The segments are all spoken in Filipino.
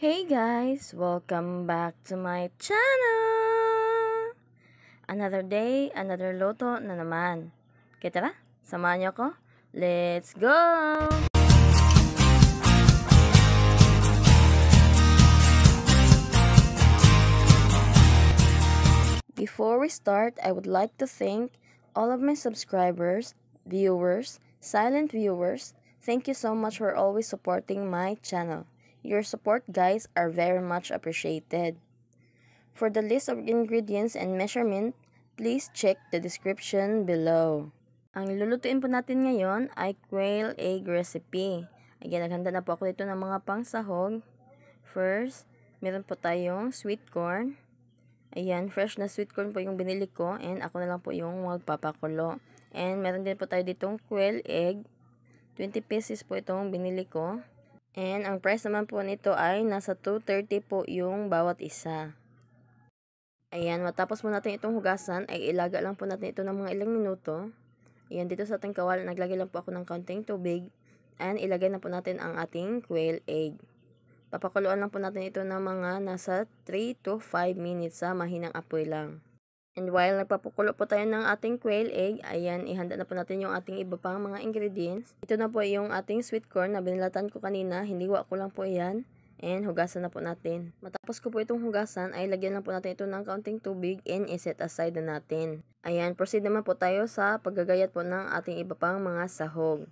Hey guys, welcome back to my channel! Another day, another loto na naman. Kaya tara, samahan niyo Let's go! Before we start, I would like to thank all of my subscribers, viewers, silent viewers. Thank you so much for always supporting my channel. Your support guys are very much appreciated. For the list of ingredients and measurement, please check the description below. Ang lulutuin po natin ngayon ay quail egg recipe. Again, naghanda na po ako dito ng mga pangsahog. First, meron po tayong sweet corn. Ayan, fresh na sweet corn po yung binili ko and ako na lang po yung magpapakulo. And meron din po tayo ditong quail egg. 20 pieces po itong binili ko. And ang price naman po nito ay nasa 230 po yung bawat isa. Ayan, matapos po natin itong hugasan, ay ilaga lang po natin ito ng mga ilang minuto. Ayan, dito sa ating kawal, naglagay lang po ako ng counting tubig. And ilagay na po natin ang ating quail egg. Papakuluan lang po natin ito ng mga nasa 3 to 5 minutes sa mahinang apoy lang. And while nagpapukulo po tayo ng ating quail egg, ayan, ihanda na po natin yung ating iba pang mga ingredients. Ito na po yung ating sweet corn na binilatan ko kanina, hindi wa ko lang po yan. And hugasan na po natin. Matapos ko po itong hugasan ay lagyan lang po natin ito ng kaunting tubig and iset aside na natin. Ayan, proceed naman po tayo sa paggagayat po ng ating iba pang mga sahog.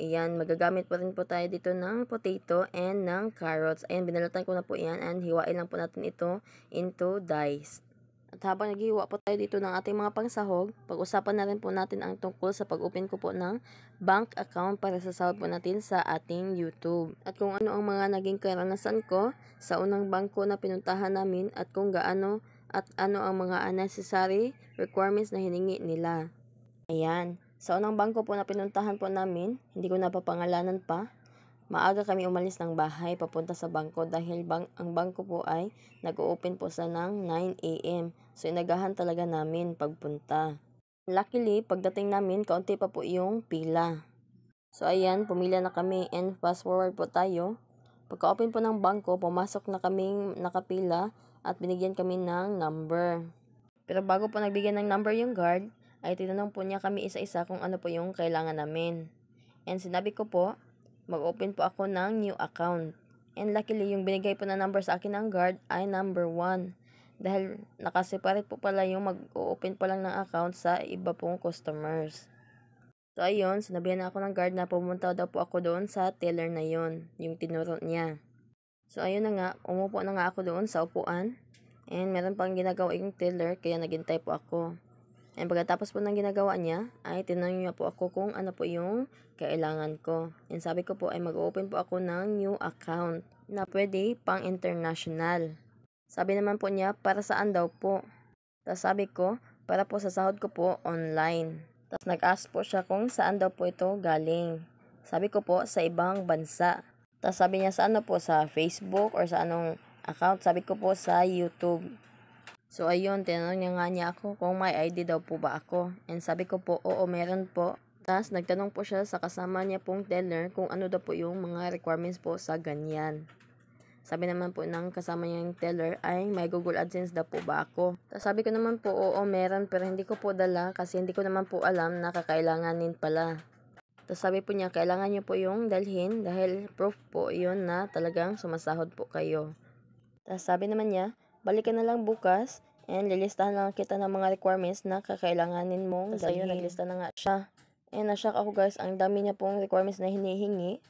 Ayan, magagamit pa rin po tayo dito ng potato and ng carrots. Ayan, binalatan ko na po yan and hiwain lang po natin ito into dice. At habang naghiwa po tayo dito ng ating mga pangsahog, pag-usapan na rin po natin ang tungkol sa pag-open ko po ng bank account para sa sahod po natin sa ating YouTube. At kung ano ang mga naging karanasan ko sa unang bangko na pinuntahan namin at kung gaano at ano ang mga unnecessary requirements na hiningi nila. Ayan, sa unang bangko po na pinuntahan po namin, hindi ko napapangalanan pa, Maaga kami umalis ng bahay papunta sa bangko dahil bang, ang bangko po ay nag-open po sa ng 9 a.m. So inagahan talaga namin pagpunta. Luckily, pagdating namin, kaunti pa po yung pila. So ayan, pumila na kami and fast forward po tayo. Pagka-open po ng bangko, pumasok na kaming nakapila at binigyan kami ng number. Pero bago po nagbigyan ng number yung guard, ay tinanong po niya kami isa-isa kung ano po yung kailangan namin. And sinabi ko po mag-open po ako ng new account. And luckily, yung binigay po na number sa akin ng guard ay number 1. Dahil nakaseparate po pala yung mag-open pa lang ng account sa iba pong customers. So, ayun, sinabihan na ako ng guard na pumunta daw po ako doon sa teller na yon yung tinuro niya. So, ayun na nga, umupo na nga ako doon sa upuan. And meron pang ginagawa yung teller, kaya naghintay po ako. And pagkatapos po ng ginagawa niya, ay tinanong niya po ako kung ano po yung kailangan ko. And sabi ko po ay mag-open po ako ng new account na pwede pang international. Sabi naman po niya, para saan daw po? Tapos sabi ko, para po sa sahod ko po online. Tapos nag-ask po siya kung saan daw po ito galing. Sabi ko po, sa ibang bansa. Tapos sabi niya, sa ano po, sa Facebook or sa anong account? Sabi ko po, sa YouTube. So, ayun, tinanong niya nga niya ako kung may ID daw po ba ako. And sabi ko po, oo, meron po. Tapos, nagtanong po siya sa kasama niya pong teller kung ano daw po yung mga requirements po sa ganyan. Sabi naman po ng kasama niya yung teller ay may Google AdSense daw po ba ako. Tapos sabi ko naman po oo meron pero hindi ko po dala kasi hindi ko naman po alam na kakailanganin pala. Tapos sabi po niya kailangan niyo po yung dalhin dahil proof po yun na talagang sumasahod po kayo. Tapos sabi naman niya Balikan na lang bukas and lilistahan lang kita ng mga requirements na kakailanganin mong so, dalhin. Ayun, naglista na nga siya. And na nashock ako guys, ang dami niya pong requirements na hinihingi.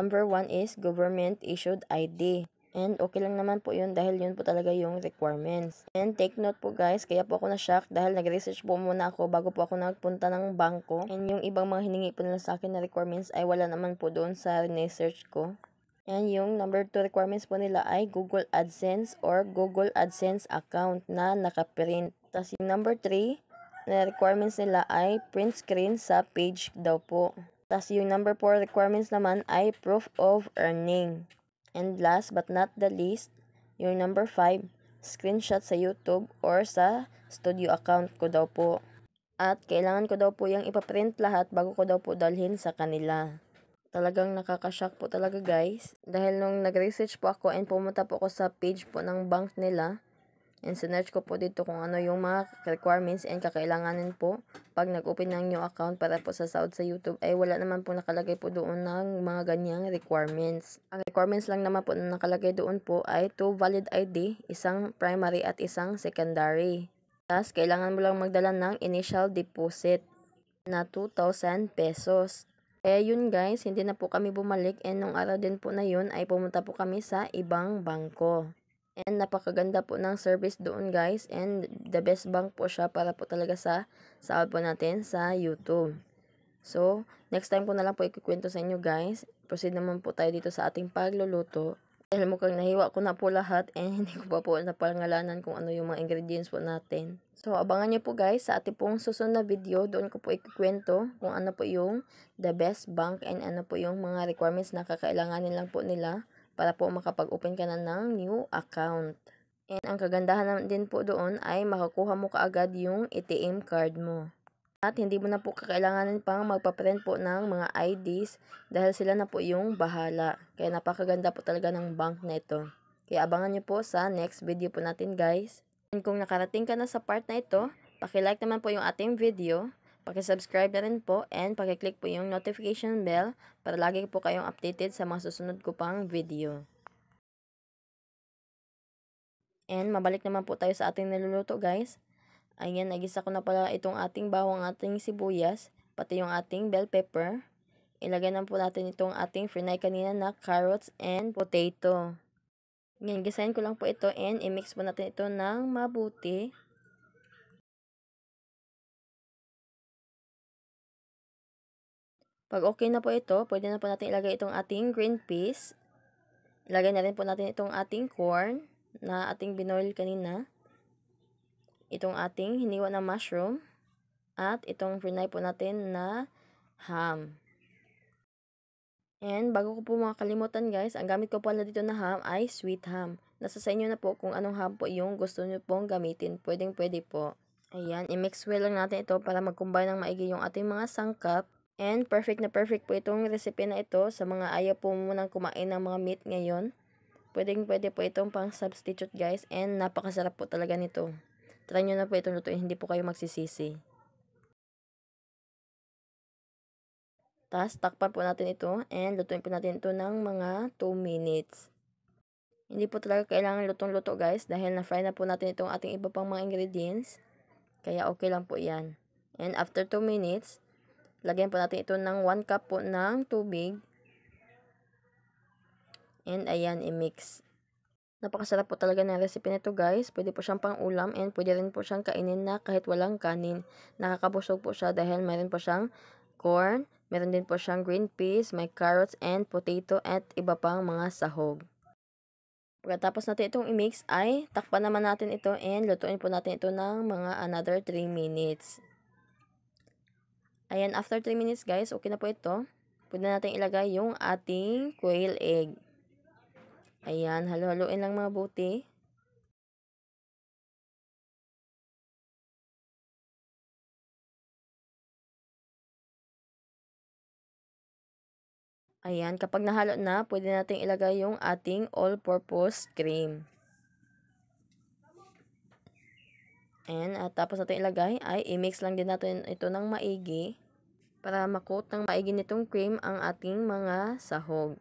Number one is government issued ID. And okay lang naman po yun dahil yun po talaga yung requirements. And take note po guys, kaya po ako na-shock dahil nag-research po muna ako bago po ako nagpunta ng bangko. And yung ibang mga hiningi po nila sa akin na requirements ay wala naman po doon sa research ko. And yung number 2 requirements po nila ay Google AdSense or Google AdSense account na nakaprint. Tapos yung number 3 na requirements nila ay print screen sa page daw po. Tapos yung number 4 requirements naman ay proof of earning. And last but not the least, yung number 5, screenshot sa YouTube or sa studio account ko daw po. At kailangan ko daw po yung ipaprint lahat bago ko daw po dalhin sa kanila. Talagang nakakashock po talaga guys. Dahil nung nag-research po ako and pumunta po ako sa page po ng bank nila. And sinerch ko po dito kung ano yung mga requirements and kakailanganin po pag nag-open ng new account para po sa South sa YouTube. Ay wala naman po nakalagay po doon ng mga ganyang requirements. Ang requirements lang naman po na nakalagay doon po ay two valid ID, isang primary at isang secondary. Tapos kailangan mo lang magdala ng initial deposit na 2,000 pesos. Kaya yun guys, hindi na po kami bumalik and nung araw din po na yun ay pumunta po kami sa ibang bangko. And napakaganda po ng service doon guys and the best bank po siya para po talaga sa sahod po natin sa YouTube. So, next time ko na lang po ikikwento sa inyo guys. Proceed naman po tayo dito sa ating pagluluto dahil mukhang nahiwa ko na po lahat eh, and hindi ko pa po napangalanan kung ano yung mga ingredients po natin. So, abangan nyo po guys sa ating pong susunod na video. Doon ko po ikikwento kung ano po yung the best bank and ano po yung mga requirements na kakailanganin lang po nila para po makapag-open ka na ng new account. And ang kagandahan din po doon ay makakuha mo kaagad yung ATM card mo. At hindi mo na po kakailanganin pang magpaprint po ng mga IDs dahil sila na po yung bahala. Kaya napakaganda po talaga ng bank na ito. Kaya abangan nyo po sa next video po natin guys. And kung nakarating ka na sa part na ito, pakilike naman po yung ating video, subscribe na rin po, and pakiclick po yung notification bell para lagi po kayong updated sa mga susunod ko pang video. And mabalik naman po tayo sa ating niluluto guys. Ayan, nagisa ko na pala itong ating bawang ating sibuyas, pati yung ating bell pepper. Ilagay na po natin itong ating frinay kanina na carrots and potato. Ngayon, gisahin ko lang po ito and i-mix po natin ito ng mabuti. Pag okay na po ito, pwede na po natin ilagay itong ating green peas. Ilagay na rin po natin itong ating corn na ating binoil kanina itong ating hiniwa na mushroom at itong frinay po natin na ham. And bago ko po makalimutan guys, ang gamit ko po pala dito na ham ay sweet ham. Nasa sa inyo na po kung anong ham po yung gusto nyo pong gamitin. Pwedeng pwede po. Ayan, i-mix well lang natin ito para magkumbay ng maigi yung ating mga sangkap. And perfect na perfect po itong recipe na ito sa mga ayaw po munang kumain ng mga meat ngayon. Pwedeng pwede po itong pang substitute guys and napakasarap po talaga nito. Try nyo na po itong lutuin, hindi po kayo magsisisi. Tapos, takpan po natin ito and lutuin po natin ito ng mga 2 minutes. Hindi po talaga kailangan lutong-luto guys dahil na-fry na po natin itong ating iba pang mga ingredients. Kaya okay lang po yan. And after 2 minutes, lagyan po natin ito ng 1 cup po ng tubig. And ayan, i-mix. Napakasarap po talaga ng recipe nito guys. Pwede po siyang pang-ulam and pwede rin po siyang kainin na kahit walang kanin. Nakakabusog po siya dahil meron po siyang corn, meron din po siyang green peas, may carrots and potato at iba pang mga sahog. Pagkatapos natin itong i-mix ay takpan naman natin ito and lutuin po natin ito ng mga another 3 minutes. Ayan, after 3 minutes guys, okay na po ito. Pwede na natin ilagay yung ating quail egg. Ayan, halo-haloin lang mabuti. Ayan, kapag nahalo na, pwede nating ilagay yung ating all-purpose cream. Ayan, at tapos natin ilagay ay i-mix lang din natin ito ng maigi para makot ng maigi nitong cream ang ating mga sahog.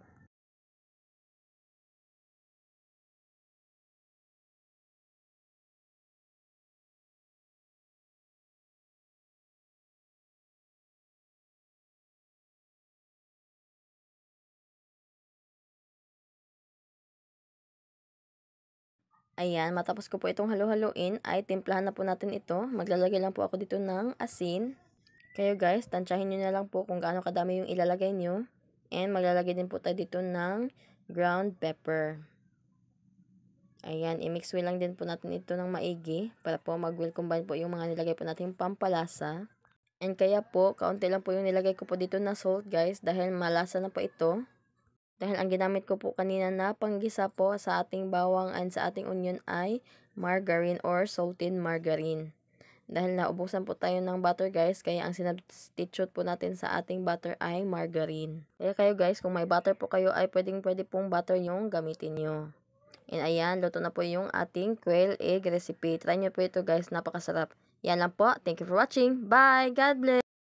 Ayan, matapos ko po itong halo-haloin, ay timplahan na po natin ito. Maglalagay lang po ako dito ng asin. Kayo guys, tansyahin nyo na lang po kung gaano kadami yung ilalagay nyo. And maglalagay din po tayo dito ng ground pepper. Ayan, i-mix well lang din po natin ito ng maigi para po mag-well combine po yung mga nilagay po nating pampalasa. And kaya po, kaunti lang po yung nilagay ko po dito na salt guys dahil malasa na po ito. Dahil ang ginamit ko po kanina na panggisa po sa ating bawang and sa ating onion ay margarine or salted margarine. Dahil naubusan po tayo ng butter guys, kaya ang sinubstitute po natin sa ating butter ay margarine. Kaya kayo guys, kung may butter po kayo ay pwedeng pwede pong butter yung gamitin nyo. And ayan, luto na po yung ating quail egg recipe. Try nyo po ito guys, napakasarap. Yan lang po. Thank you for watching. Bye! God bless!